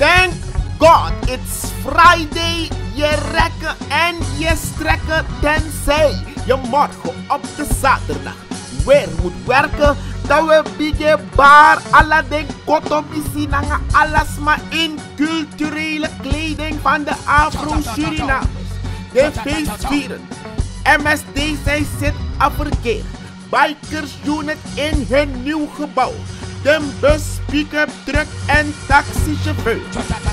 Thank God it's Friday. Je rekken en je strekken tenzij je morgen op de zaterdag weer moet werken. we big bar alle den kotomisi nanga alles maar in culturele kleding van de afro surinamers De feestvieren. MSD zij zit afverkeerd. Bikers Unit in hun nieuw gebouw. De bus, pick-up truck en taxichauffeur.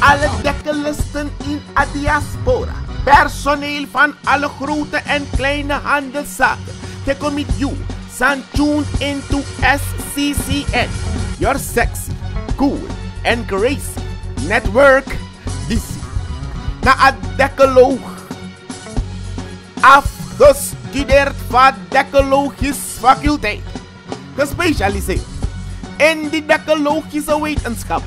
Alle dekkenlisten in diaspora. Personeel van alle grote en kleine handelszaken. Take commit you, san tuned into SCCN. You're sexy, cool and crazy. Network, DC. Na dekkeloog. Afgestudeerd van dekkelogische faculteit. Gespecialiseerd in de Decalogische wetenschap.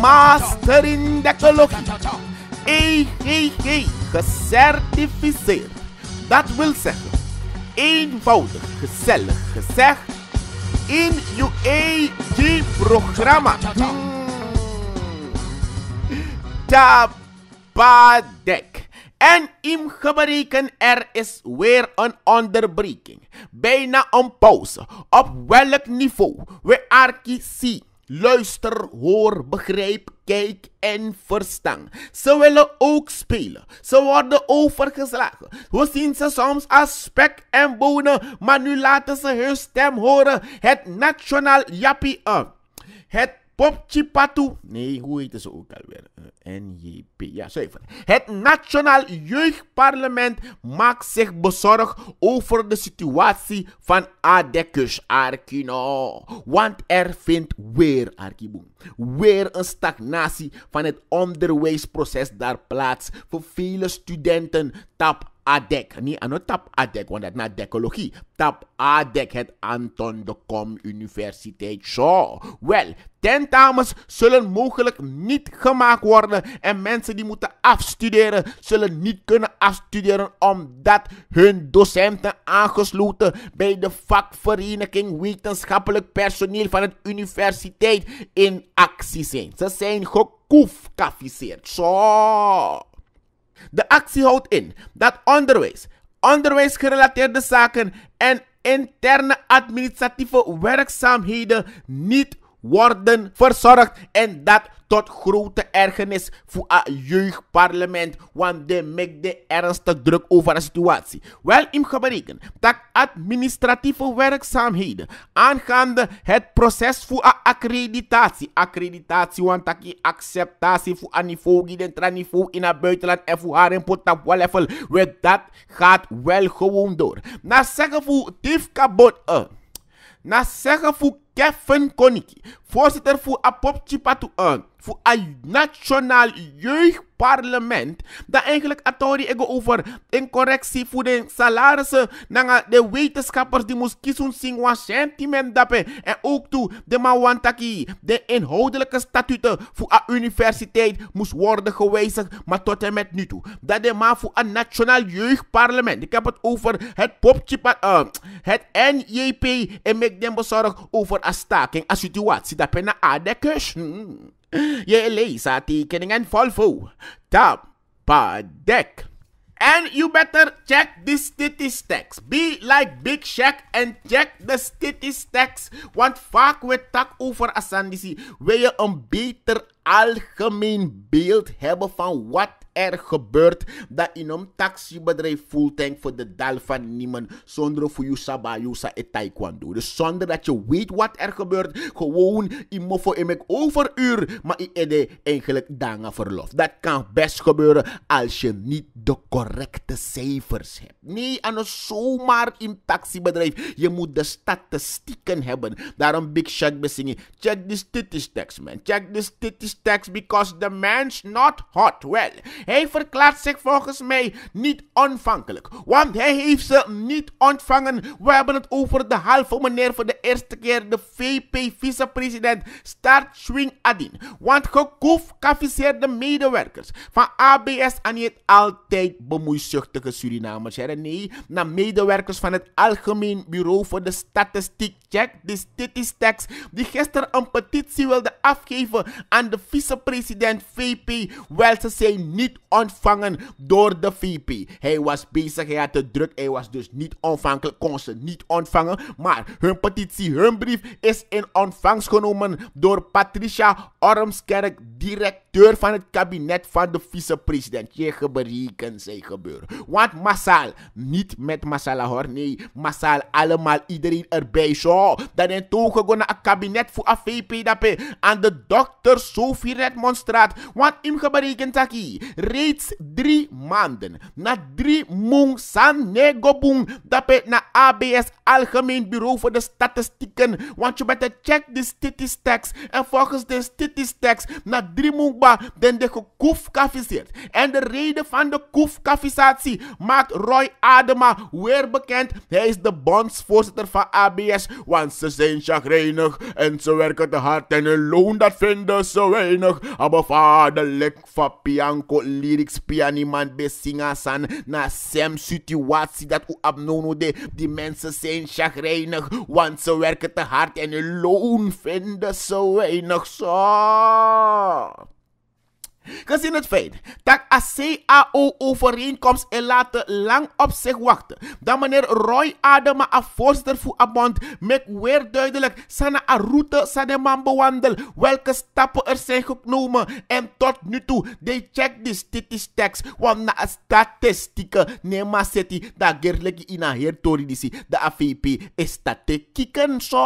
Master in Decalogie. EGG gecertificeerd. Dat wil zeggen, eenvoudig, gezellig gezegd, in uw EG-programma. Hmm. Tabadek. En im gebreken, er is weer een onderbreking. Bijna een pauze. Op welk niveau we Arki zien. Luister, hoor, begrijp, kijk en verstaan. Ze willen ook spelen. Ze worden overgeslagen. We zien ze soms als spek en bonen, maar nu laten ze hun stem horen. Het Nationaal Jappie, uh, het Popchipatu, nee, hoe heet ze ook alweer? Eh, NJP, ja, zo Het Nationaal Jeugdparlement maakt zich bezorgd over de situatie van Adekus Arkino. Want er vindt weer, Arkiboom, weer een stagnatie van het onderwijsproces daar plaats. Voor vele studenten tap ADEC. Niet aan het tap ADEC, want dat is naar decologie. Tap ADEC, het Anton de Kom Universiteit. Zo, wel, tentamens zullen mogelijk niet gemaakt worden. En mensen die moeten afstuderen, zullen niet kunnen afstuderen omdat hun docenten aangesloten bij de vakvereniging wetenschappelijk personeel van het universiteit in actie zijn. Ze zijn gekoefkaficeerd. Zo. De actie houdt in dat onderwijs, onderwijsgerelateerde zaken en interne administratieve werkzaamheden niet worden verzorgd en dat tot grote ergernis voor het jeugdparlement, want de maakt de ernstig druk over de situatie. Wel in gebreken dat administratieve werkzaamheden aangaande het proces voor accreditatie, accreditatie want dat acceptatie voor een niveau, die den niveau in het buitenland en voor haar in potable level, dat gaat wel gewoon door. Na nou, zeggen voor Tifka Bot, eh, na nou, zeggen voor Kevin Koniki, voorzitter voor Apop Chipatuan, voor het Nationaal Jeugdparlement, dat eigenlijk atori ego over een correctie voor de salarissen naar de wetenschappers die moest kiezen singwa sentiment dappen en ook toe de mawantaki, de inhoudelijke statuten voor een universiteit moest worden gewijzigd, maar tot en met nu toe. Dat de maar voor een Nationaal Jeugdparlement. Ik heb het over het Popchipat, uh, het NJP en ik ben bezorgd over As you att starken asituat sida penna adekursen. Jag läser teckningen Folfo. Tappadäck. And you better check the statistics. Be like Big Shack and check the statistics. What fuck we talk over a Assandici. Wil je een beter algemeen beeld hebben van wat er gebeurt dat in een taxibedrijf fulltank voor de dal van niemand zonder voor je sabayusa en taekwondo. Dus zonder dat je weet wat er gebeurt, gewoon in mofo in over overuur, maar ik ede eigenlijk dagen verlof. Dat kan best gebeuren als je niet de correcte cijfers hebt. Nee, en zomaar in taxibedrijf. Je moet de statistieken hebben. Daarom Big Shot bezingen. Check the statistics, man. Check the statistics because the man's not hot. Well, hij verklaart zich volgens mij niet ontvankelijk, want hij heeft ze niet ontvangen. We hebben het over de halve meneer voor de eerste keer, de VP-vicepresident Start Swing Adin. Want gekwalificeerde medewerkers van ABS en niet altijd bemoeizuchtige Surinamers. Hè? Nee, naar medewerkers van het Algemeen Bureau voor de Statistiek Jack Distity Stacks, die gisteren een petitie wilde afgeven aan de vicepresident VP, wel ze zijn niet ontvangen door de VP. Hij was bezig, hij had te druk, hij was dus niet ontvankelijk, kon ze niet ontvangen, maar hun petitie, hun brief is in ontvangst genomen door Patricia Ormskerk, directeur van het kabinet van de vicepresident. Je gebreken zijn gebeuren. Want massaal, niet met massaal hoor, nee, massaal allemaal iedereen erbij, zo law dat in aan het kabinet voor a VPDP aan de dokter Sophie Redmonstraat Want im geberekend reeds drie maanden na drie mung san negobung dat na ABS Algemeen Bureau voor de Statistieken. Want je better check de statistics en volgens de statistics na drie mung ba den de kafiseerd. En de reden van de kafisatie maakt Roy Adema weer bekend. Hij is de bondsvoorzitter van ABS want ze zijn chagrijnig en ze werken te hard en hun loon dat vinden ze weinig. lek van piano lyrics pianiman besingasan na sem situatie dat u abnono de. Die mensen zijn chagrijnig, want ze werken te hard en hun loon vinden ze weinig. Zo. Gezien het feit dat een CAO-overeenkomst en laten lang op zich wachten, dat meneer Roy Adema a voorzitter voor Abond met weer duidelijk zijn a route zijn man bewandel, welke stappen er zijn genomen en tot nu toe, they check de statistics, want na statistieken, neem maar dat gerlijk in a hertori disi, de AVP is statistieken zo.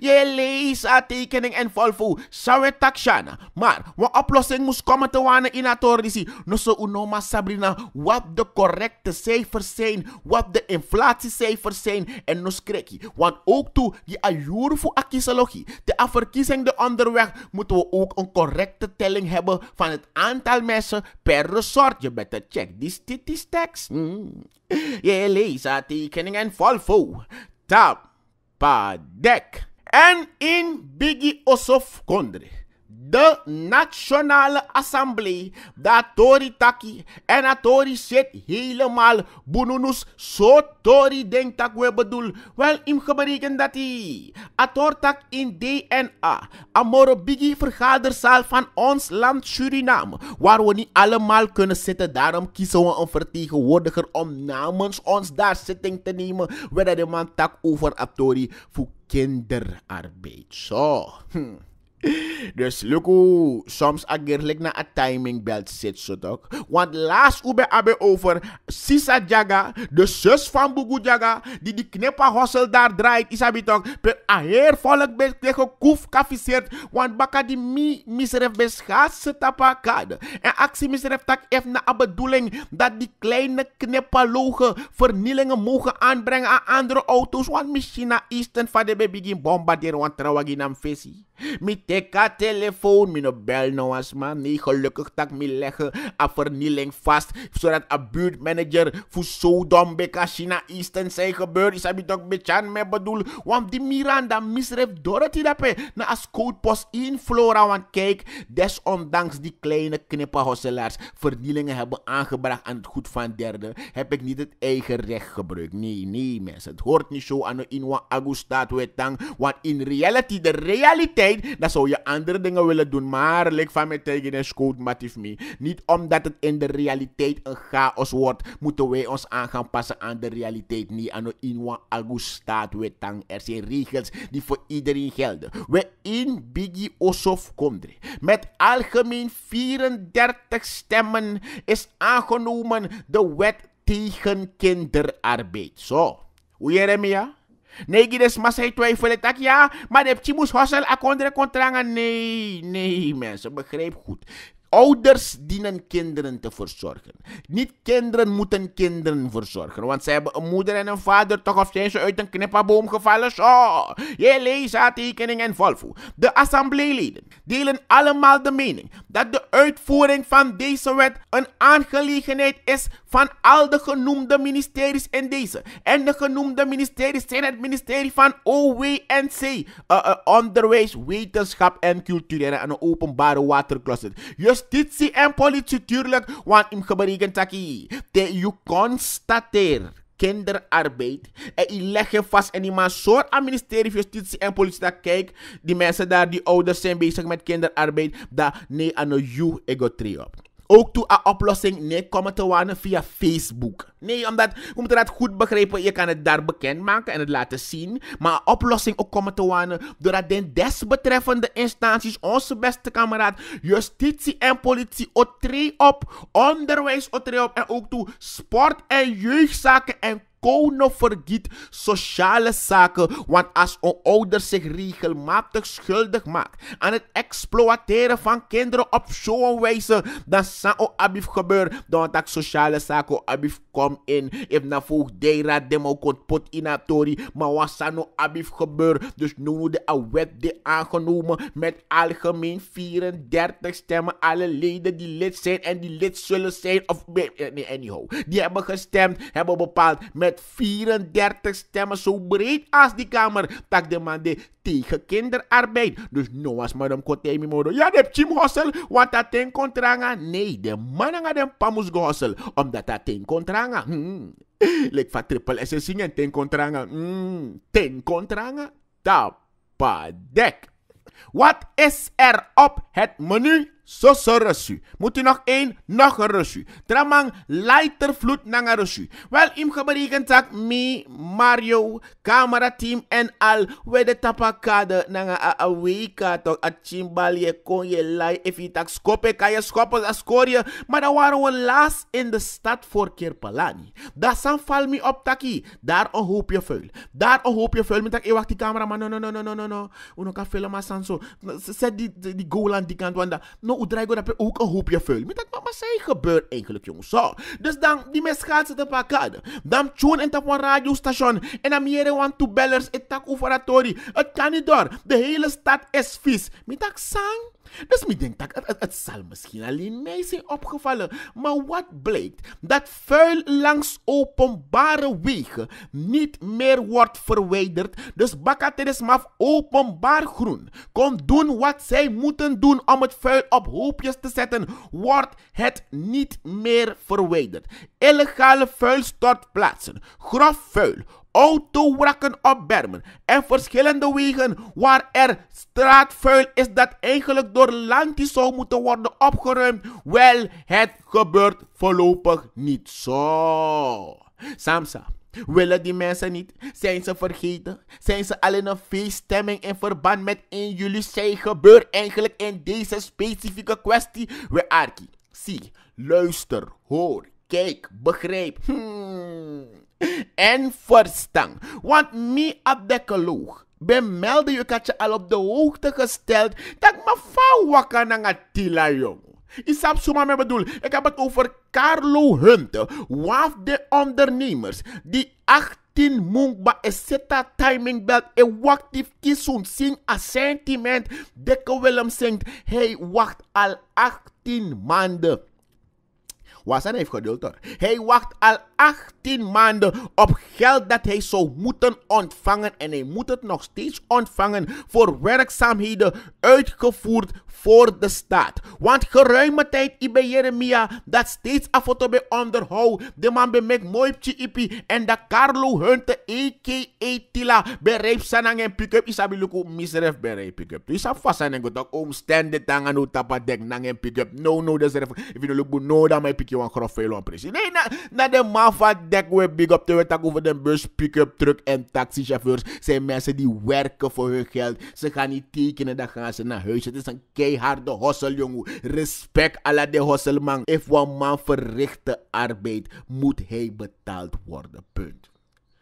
Je leest a tekening en volvo, zou het maar een oplossing moest komen te wanen in atordisi. Nosso unoma Sabrina, wat de correcte cijfers zijn, wat de inflatiecijfers zijn en nos kreki. Want ook toe die ajur voor akisologie, de afverkiezing de onderweg, moeten we ook een correcte telling hebben van het aantal mensen per resort. Je beter check die statistics. Mm. Je leest en Volvo, Tap, Padek. En in Biggie Osof Kondre de Nationale Assemblée, dat Tori Taki en dat Tori zit helemaal boenunus, zo Tori denkt dat we bedoel, wel im berekent dat hij, atortak in DNA, amorobigi vergaderzaal van ons land Suriname, waar we niet allemaal kunnen zitten, daarom kiezen we een vertegenwoordiger om namens ons daar zitting te nemen, waar de man tak over Atori voor kinderarbeid. Zo. Hm. Dus luku, soms agerlijk na a timing belt zit zo toch. Want laatst ube abe over Sisa Jaga, de zus van Bugu Jaga, die die knippa daar draait, is toch. Per a heer volk ben tegen koef kafiseert, want baka die mi misref beschaatsen tapa kade. En actie misref tak ef na a bedoeling dat die kleine knippa vernielingen mogen aanbrengen aan andere auto's. Want misschien na Eastern van de begin bombarderen, want trouwens in am Met tik a telefoon, mijn bel nou als man. Nee, gelukkig dat ik me leggen eh, aan vernieling vast. Zodat een buurtmanager voor dom Beka, China, Eastern zijn gebeurd. Is heb toch beetje me bedoel. Want die Miranda misreef Dorothy dat na als codepost in Flora. Want kijk, desondanks die kleine knippenhosselaars vernielingen hebben aangebracht aan het goed van derde, heb ik niet het eigen recht gebruikt. Nee, nee mensen, het hoort niet zo aan de Inwa Wetang. Want in reality, de realiteit, dat zou je andere dingen willen doen. Maar lik van mij tegen een schoot, matief me. Niet omdat het in de realiteit een chaos wordt, moeten wij ons aan gaan passen aan de realiteit. Niet aan inwan agustaat wetang. Er zijn regels die voor iedereen gelden. We in Biggie Osof Kondri. Met algemeen 34 stemmen is aangenomen de wet tegen kinderarbeid. Zo, hoe ja? Negi des maar je twijfelen tak ja, maar de pchimus hossel akondre kontranga. Nee, nee mensen, begrijp goed. Ouders dienen kinderen te verzorgen. Niet kinderen moeten kinderen verzorgen. Want ze hebben een moeder en een vader, toch of zijn ze uit een knipperboom gevallen? Zo, leest tekening en Volvo. De assembleeleden delen allemaal de mening dat de uitvoering van deze wet een aangelegenheid is van al de genoemde ministeries in deze. En de genoemde ministeries zijn het ministerie van OWNC, uh, eh, uh, eh, Onderwijs, Wetenschap en Cultuur en een openbare watercloset justitie en politie, tuurlijk. Want im gebreken taki, te you constateer kinderarbeid. En je legt je vast en die man soort ministerie van Justitie en Politie dat kijk. Die mensen daar, die ouders zijn bezig met kinderarbeid. dat nee aan een you ego ook toe aan oplossing. Nee, komen te wanen via Facebook. Nee, omdat we moeten dat goed begrijpen. Je kan het daar bekend maken en het laten zien. Maar oplossing ook komen te wanen. Doordat de desbetreffende instanties, onze beste kameraad, justitie en politie, otree op, onderwijs otree op en ook toe sport en jeugdzaken en Kono vergiet sociale zaken, want als een ouder zich regelmatig schuldig maakt aan het exploiteren van kinderen op zo'n wijze, dan zal ook abif gebeuren. Dan dat sociale zaken abif kom in. If na voogdera demo kot pot inatori, maar wat zal nou abif gebeuren? Dus nu de wet die aangenomen met algemeen 34 stemmen, alle leden die lid zijn en die lid zullen zijn of eh, nee, anyhow, die hebben gestemd, hebben bepaald met 34 stemmen zo breed als die Kamer. Tak de man de tegen kinderarbeid. Dus noas madam Kotemi Modo. Ja, de chim hossel, want dat ten contranga. Nee, de mannen gaan de pamus gehossel, omdat dat ten contranga. Hmm. Lek van triple S zingen ten contranga. Hmm. Ten contranga? Tapadek. Wat is er op het menu? zo rusu. Moet u nog één? Nog een rusu. Tramang lighter vloed nanga rusu. Wel, im tak mi, Mario, camera team en al. We de tapakade nanga a a weka toch. A chimbal je kon je lai. If je tak skope ka je skoppen, dat je. Maar dan waren we laatst in de stad voor palani. Da san falmi mi op taki. Daar een hoopje vuil. Daar een hoopje vuil. Met tak e wacht die camera, maar no, no, no, no, no, no. Uno kan filmen, sanso. Zet die, die goal aan die kant, want no Oedraigo ook een hoopje vuil. Maar dat mama zei gebeurt eigenlijk, jongens. Zo. Dus dan, die mensen gaan ze te pakken. Dan tune en tap radio radiostation. En dan meer want to bellers. Het tak Het kan niet door. De hele stad is vies. Maar dat sang. Dus ik denk dat het, zal misschien alleen mij zijn opgevallen. Maar wat blijkt? Dat vuil langs openbare wegen niet meer wordt verwijderd. Dus Bakateresmaf openbaar groen kon doen wat zij moeten doen om het vuil op hoopjes te zetten. Wordt het niet meer verwijderd. Illegale vuilstortplaatsen, grof vuil, autowrakken opbermen en verschillende wegen waar er straatvuil is dat eigenlijk door Lanti zou moeten worden opgeruimd. Wel, het gebeurt voorlopig niet zo. Samsa. Willen die mensen niet? Zijn ze vergeten? Zijn ze al in een feeststemming in verband met 1 jullie Zij gebeurt eigenlijk in deze specifieke kwestie. We Arki, zie, luister, hoor, kijk, begrijp. Hmm en verstand. Want mi abdekoloog. Ben melde je katje al op de hoogte gesteld dat ik me van wakker na Tila jong. Isap Suma me bedoel, ik heb het over Carlo Hunte, waaf de ondernemers, die 18 munkba eseta timing belt en wachtief kisun sing a sentiment. Dekke Willem zingt, hij wacht al 18 maanden wat zijn heeft geduld Hij wacht al 18 maanden op geld dat hij zou moeten ontvangen. En hij moet het nog steeds ontvangen voor werkzaamheden uitgevoerd voor de staat. Want geruime tijd bij Jeremia dat steeds af en toe bij onderhoud. De man bij mek mooi ipi. En dat Carlo Hunte a.k.a. Tila bereip zijn en pick-up. ook misref bereip pick-up. Is isa vast en ik ook omstende tangan dek nang en pick-up. No, no, dat is If you look no, dat mijn pick Johan Grofvelo een precies. Nee, na, de man van dek we big up te weten over de bus, pick-up truck en taxichauffeurs. Zijn mensen die werken voor hun geld. Ze gaan niet tekenen, dan gaan ze naar huis. Het is een keiharde hossel, jongen. Respect à la de hosselman. If one man verrichte arbeid, moet hij betaald worden. Punt.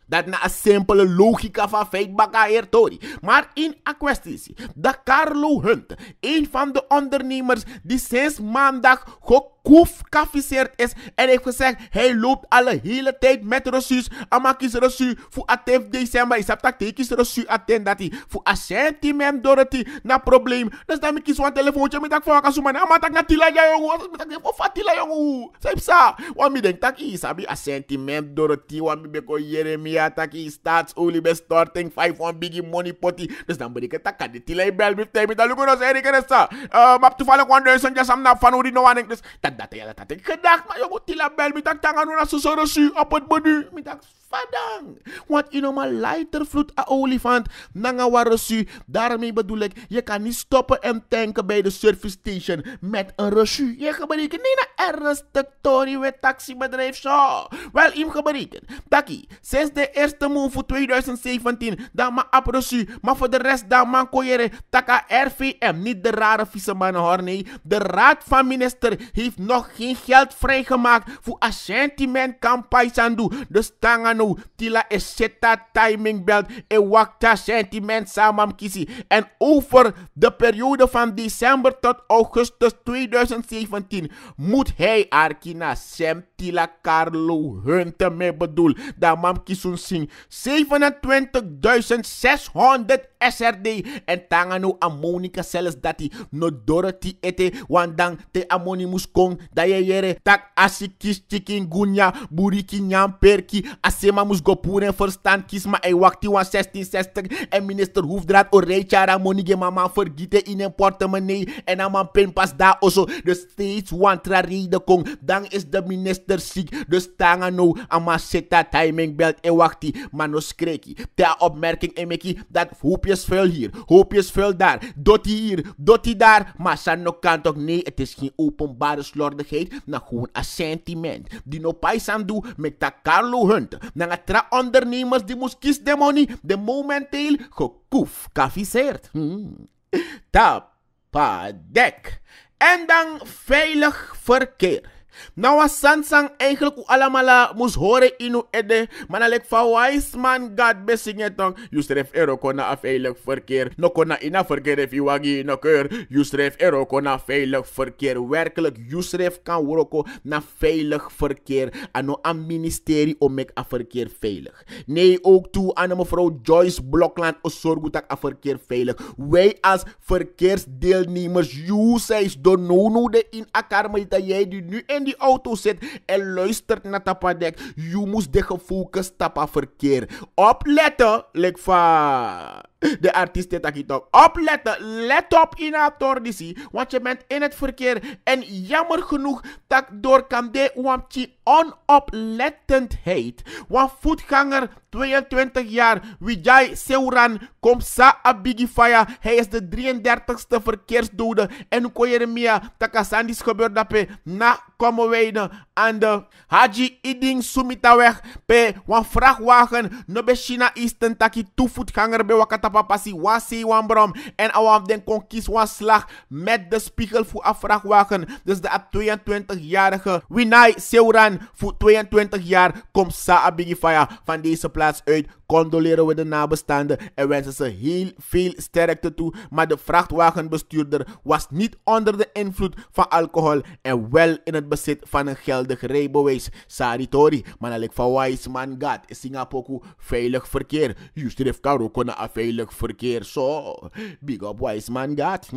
Dat na een simpele logica van feitbakka Tory? Maar in een kwestie. Carlo Hunt, een van de ondernemers die sinds maandag gekozen gekwalificeerd is. En heeft gezegd, hij loopt alle hele tijd met Rosus. Amakis kies Rosu voor atef december. Is dat kies Rosu aten dat hij voor assentiment Dorothy na probleem. Dus dan kies een telefoontje met dat voor elkaar zomaar. Ama dat na tila jongen. Met dat voor tila jongen. Zijp sa. Want mi denk tak is abi assentiment Dorothy. Want mi beko Jeremia tak is starting bestorting 500 biggie money potty. Dus dan ben ik het Dat kan de tila bel. Met dat lukt ons Erik en sa. Eh, maar toevallig 1000 jasam na van hoe die nou aan ik. Dus dat datang yang datang. Kedak mak yo mutilah bel minta tangan orang susah resi apa benda minta Fadang. Want in een lighter vloed a olifant. Nanga waresu. Daarmee bedoel ik, je kan niet stoppen en tanken bij de service station met een resu. Je gebruikt niet een ernstig Tony met taxibedrijf zo. Wel, im gebruikt. Taki, sinds de eerste move voor 2017, dan ma ap Maar voor de rest, dan man koyere. Taka RVM, niet de rare vieze mannen hoor, nee. De raad van minister heeft nog geen geld vrijgemaakt voor een sentiment campagne. De stangen dus Tila tila e seta timing belt e wakta sentiment samam kisi. En over de periode van december tot augustus 2017 moet hij Arkina Sem tila Carlo Hunte mee bedoel. Da mam kisun sing 27.600 SRD en tangano ammonica zelfs dat die no Dorothy ete wandang te amoni da Yere tak asikis chikin gunya buriki nyam perki asema gopuren verstand kisma maar hij wakti wan 1660 en minister hoefdraad oreichara oh, ammonige mama vergieten in een portemonnee en aman pas da oso oh, states dus steeds wantra reden kong dan is de minister ziek de dus tangano ama seta timing belt en wakti manoskreki ter opmerking emeki dat hoop hoopjes vuil hier, hoopjes vuil daar, dotti hier, dotti daar. Maar Sano kan toch nee, het is geen openbare slordigheid, maar gewoon een sentiment. Die no paisan doe met dat Carlo Hunt. Na tra ondernemers die moest kies de money, de momenteel gekoef, kafiseerd. Hmm. Tapadek. En dan veilig verkeer. Nou was Sansang eigenlijk alamala moest horen inu edde. maar dan lek van wise man God besingetong tong. Justref ero kona a veilig verkeer, no kona ina verkeer if wagi no keur. Justref ero kona veilig verkeer, werkelijk Justref kan woroko na veilig verkeer. Ano am ministerie om ik a verkeer veilig. Nee, ook toe aan mevrouw Joyce Blokland o zorgu tak a verkeer veilig. Wij als verkeersdeelnemers, you says donono de in akarmelita jij die nu in die auto zit en luistert naar Tapadek, je moet de gefocust Tapa verkeer. Opletten, like de artiesten, taki toch opletten. Let op in atordisi, want je bent in het verkeer. En jammer genoeg dat door kan de onoplettendheid. Want voetganger 22 jaar Wijay Seuran big fire, Hij is de 33ste verkeersdode. En Koyeremia Takasandis gebeurt dat pe na Kommerweide aan de Haji Iding Sumitaweg. Pe want vrachtwagen Nobeshina Eastern Taki toevoetganger bij Wakata Papa si see wan brom. En awam den kon kies wan slag met de spiegel voor afvraagwagen. Dus de 22-jarige Winai Seuran voor 22 jaar komt Saabigifaya van deze plaats uit condoleren we de nabestaanden en wensen ze heel veel sterkte toe. Maar de vrachtwagenbestuurder was niet onder de invloed van alcohol en wel in het bezit van een geldig rijbewijs. Saritori, van van man gaat Singapore veilig verkeer. ook naar veilig verkeer. Zo, so, big up wise man gaat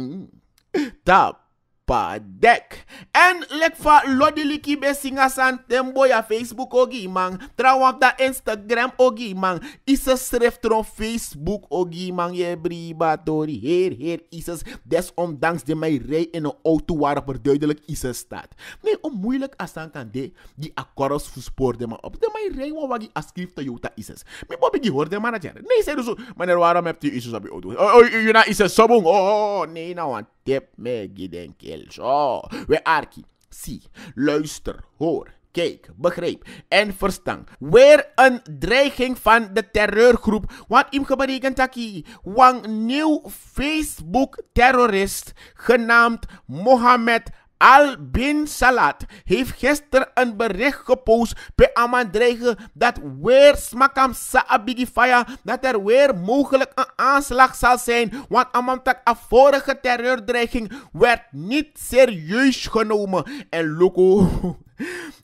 padek. En lek fa lodiliki be singa san tembo ya Facebook ogi man. Trouwens da Instagram ogi man. Ise schriftron Facebook ogi man. Je bribatori. Heer, heer, Isis. Desondanks de mij rij in een auto waarop er duidelijk Isis staat. Nee, moeilijk asan kan de. Die akkoros verspoorde man op. De mij rij wagi askrif Toyota Isis. Mi bobi die hoorde man dat Nee, zei dus. Meneer, waarom hebt u Isis op je auto? Oh, oh u na Isis sobong. Oh, oh, oh, nee, nou want. Yep, me Zo, we arki. Zie, luister, hoor, kijk, begrijp en verstaan. Weer een dreiging van de terreurgroep. Wat im betekent een Wang nieuw Facebook-terrorist genaamd Mohammed al Bin Salat heeft gisteren een bericht gepost bij Amandrege dat weer smakam saabigifaya dat er weer mogelijk een aanslag zal zijn, want Amamtak a vorige terreurdreiging werd niet serieus genomen. En loko,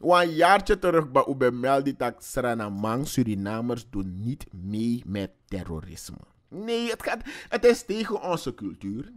een jaartje terug bij Ubemel die tak Surinamers doen niet mee met terrorisme. Nee, het, gaat, het is tegen onze cultuur.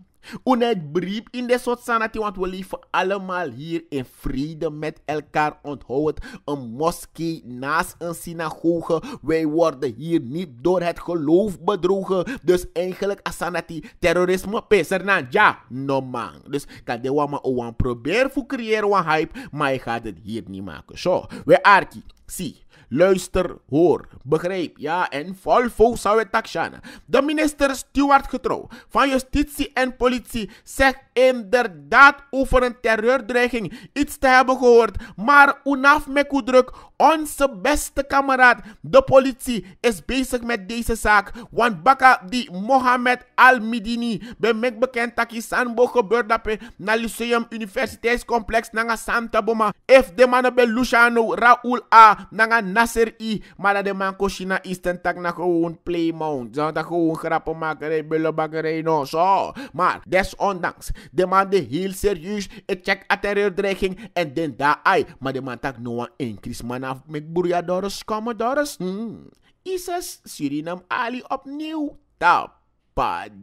Unheid briep in de soort sanati, want we leven allemaal hier in vrede met elkaar. Onthoud een moskee naast een synagoge. Wij worden hier niet door het geloof bedrogen. Dus eigenlijk asanati terrorisme peserna ja no man. Dus kan ma owan probeer voor creëren wat hype, maar je gaat het hier niet maken. Zo, so, we arki, zie. Luister, hoor, begrijp, ja en vol volvo Sawetakshana. De minister Stuart Getrouw van Justitie en Politie zegt inderdaad over een terreurdreiging iets te hebben gehoord. Maar onaf Mekudruk, onze beste kameraad, de politie is bezig met deze zaak. Want Baka die Mohamed Al-Midini, bemek bekend dat in Sanbo gebeurd dat na Lyceum Universiteitscomplex, na Santa Boma. If de mannen bij Luciano Raoul A, na Nasser I. Maar dat de man Koshina Eastern tak naar gewoon playmount. Zou dat gewoon grappenmakerij, bullenbakkerij, no, zo. Maar desondanks, de man de heel serieus. Ik check a terreurdreiging en den daai, Maar de man tak no een Chris man af met boerja doris, komen doris. Hmm. Isis, Suriname Ali opnieuw. top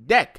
dek.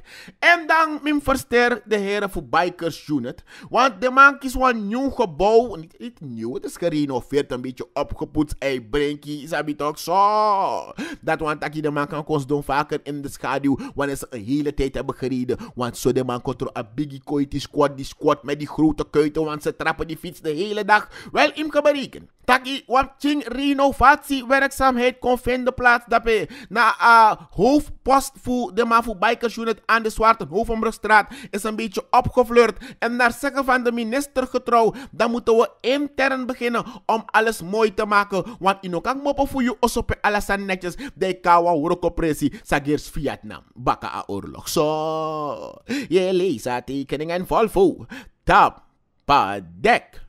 En dan mijn verster de heren voor Bikers Unit. Want de man is een nieuw gebouw. Niet, niet, nieuw, het is gerenoveerd, een beetje opgepoetst. Hey, Brinkie, sabi toch zo. Dat want dat de man kan doen vaker in de schaduw. Wanneer ze een hele tijd hebben gereden. Want zo de man komt er een biggie kooi die die squad met die grote kuiten. Want ze trappen die fiets de hele dag. Wel in geberiken. Taki, want ching renovatiewerkzaamheid kon vinden plaats. Dat na uh, hoofdpost voor de man NAVO Bikers aan de zwarte Hovenbrugstraat is een beetje opgefleurd. En naar zeggen van de minister getrouw, dan moeten we intern beginnen om alles mooi te maken. Want in kan moppen voor je osope en netjes. De kawa workopressie, sagers Vietnam. Baka oorlog. Zo, je leest tekeningen Volvo. Tap, padek.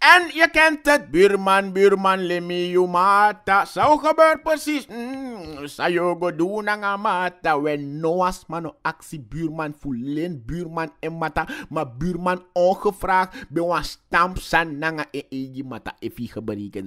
En je kent het, buurman, buurman, limi mata. Zo gebeurt precies. Mm, sayogo dunanga mata. We noas mano actie buurman fullen. buurman en mata. Maar buurman ongevraagd. Bewa stamp nanga e eji mata. Efi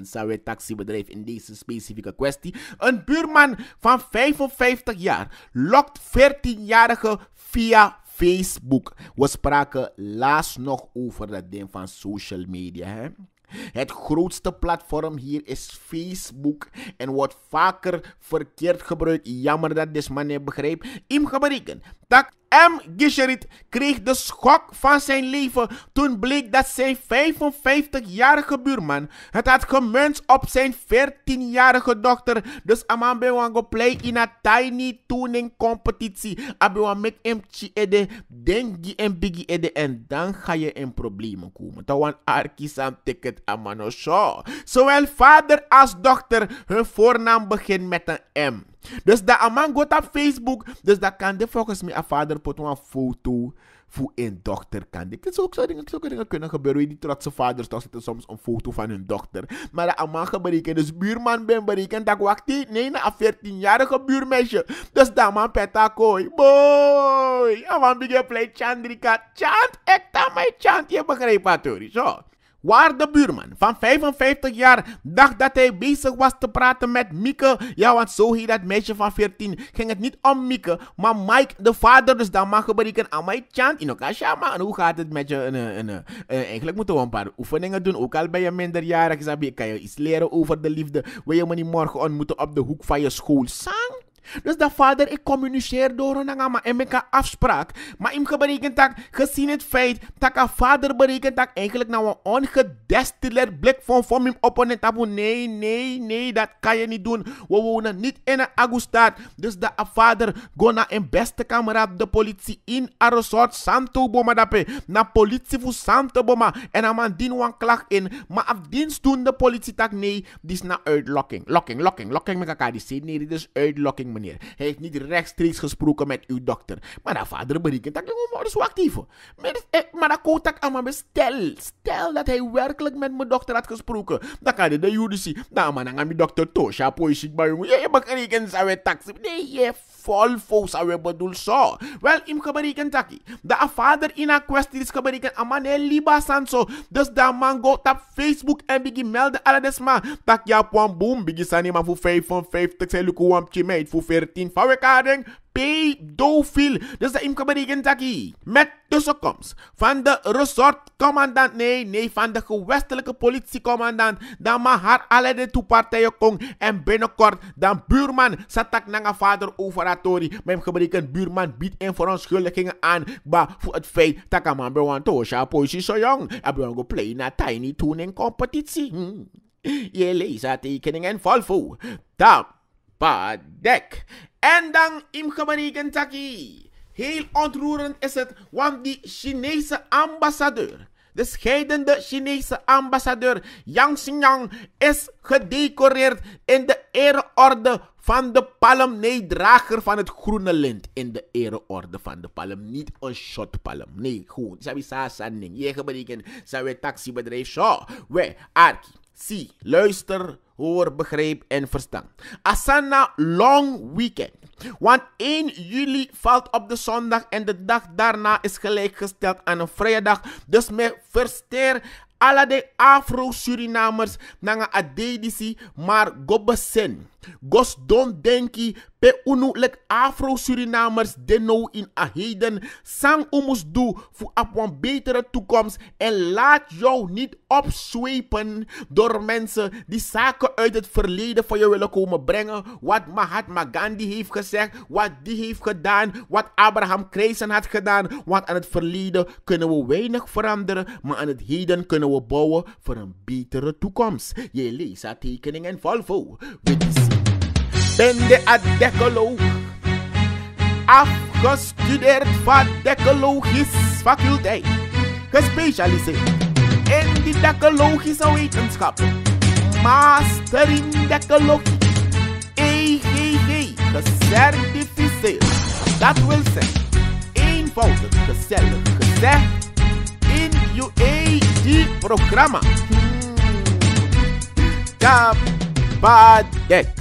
Zou het taxibedrijf in deze specifieke kwestie. Een buurman van 55 jaar lokt 14-jarige via Facebook. We spraken laatst nog over dat ding van social media. Hè? Het grootste platform hier is Facebook en wordt vaker verkeerd gebruikt. Jammer dat deze dus, man niet begrijpt. Im gebreken. Tak M. Gisherit kreeg de schok van zijn leven toen bleek dat zijn 55-jarige buurman het had gemunt op zijn 14-jarige dochter. Dus Aman Bewango play in een tiny tuning competitie. Abewan met emchi ede, dengi en biggie ede en dan ga je in problemen komen. Tawan arkisam ticket amano show. Zowel vader als dochter, hun voornaam begint met een M. Dus dat man gaat op Facebook. Dus dat kan de volgens mij vader put een foto voor een dochter kan. Dit is ook zo dingen, zulke dingen kunnen gebeuren. Die trotse vaders toch zitten soms een foto van hun dochter. Maar dat man gebreken. dus buurman ben berekend. Dat wacht nee, na een 14-jarige buurmeisje. Dus dat man petakoi. Boy, aman begin play chandrika. Chant, Ik ta mij chant. Je begrijpt het hoor, zo. Waar de buurman van 55 jaar dacht dat hij bezig was te praten met Mieke. Ja, want zo heet dat meisje van 14. Ging het niet om Mieke, maar Mike, de vader. Dus dan mag je aan mijn chant in Ja, man, hoe gaat het met je? En, eh, eh, eh, eigenlijk moeten we een paar oefeningen doen. Ook al ben je minderjarig. kan je iets leren over de liefde. Wil je me niet morgen ontmoeten op de hoek van je school? Samen. Dus de vader, ik communiceer door een angama en een afspraak. Maar im berekent dat, gezien het feit dat een vader berekent dat eigenlijk nou een ongedestilleerd blik van van mijn opponent Nee, nee, nee, dat kan je niet doen. We wonen niet in een agustaat. Dus de vader, go naar een beste kameraad, de politie in een resort santo boma dape. Na politie voor santo boma. En dan man dien een klacht in. Maar af dienst doen de politie dat nee, die is naar uitlokking. locking locking lokking meka die Nee, dit is uitlokking meneer. Hij heeft niet rechtstreeks gesproken met uw dokter. Maar dat vader berekent dat ik worden zo actief. Eh, maar dat kon ik aan stel. Stel dat hij werkelijk met mijn dokter had gesproken. Dan kan hij de judici. Nou, maar dan mijn dokter Tosha, poëzie bij je. Je begrijpt, een we taxi. Nee, je vol sawe bedoel so. Wel, im kabarikan taki. Da a vader in a quest is geberiken amane liba sanso. Dus da man go tap Facebook en bigi melden aladesma desma. Tak ja pwan boom, bigi sanima voor 55, zei luku wampje meid voor 14 van pedofiel. Dus dat nou imke berekent dat Met tussenkomst van de resortcommandant, nee, nee, van de gewestelijke politiecommandant, dan maar haar alle de toepartijen kon. En binnenkort dan buurman, satak nanga vader overatori. Mijn gebreken buurman biedt in verontschuldigingen aan, ba, voor het feit dat ik man bij want tosha positie zo jong. we go play na tiny tune competitie. Hm. Je leest haar tekeningen vol voor. Tam, en dan imgemaniken taki. Heel ontroerend is het, want die Chinese ambassadeur, de scheidende Chinese ambassadeur Yang Xinyang, is gedecoreerd in de ereorde van de palm. Nee, drager van het groene lint in de ereorde van de palm. Niet een shot palm. Nee, goed. we sa saning. Je gebreken zijn we taxibedrijf. Zo, we, Arki zie, luister, hoor, begrijp en verstaan. Asana long weekend. Want 1 juli valt op de zondag en de dag daarna is gelijkgesteld aan een vrijdag. Dus me versteer alle de Afro-Surinamers naar ADDC, maar gobsen, Gos don denki pe unu lek Afro-Surinamers deno in a heden. Sang omus doe voor op een betere toekomst. En laat jou niet opswepen door mensen die zaken uit het verleden voor je willen komen brengen. Wat Mahatma Gandhi heeft gezegd, wat die heeft gedaan, wat Abraham Kreisen had gedaan. Want aan het verleden kunnen we weinig veranderen, maar aan het heden kunnen we bouwen voor een betere toekomst. Je leest haar tekening en Volvo. En de adecoloog. Afgestudeerd van decologische faculteit. Gespecialiseerd in de decologische wetenschappen. Master in decologie. EGG, gecertificeerd. Dat wil zeggen, eenvoudig, gezellig gezegd. In UAD-programma. E Tabadek.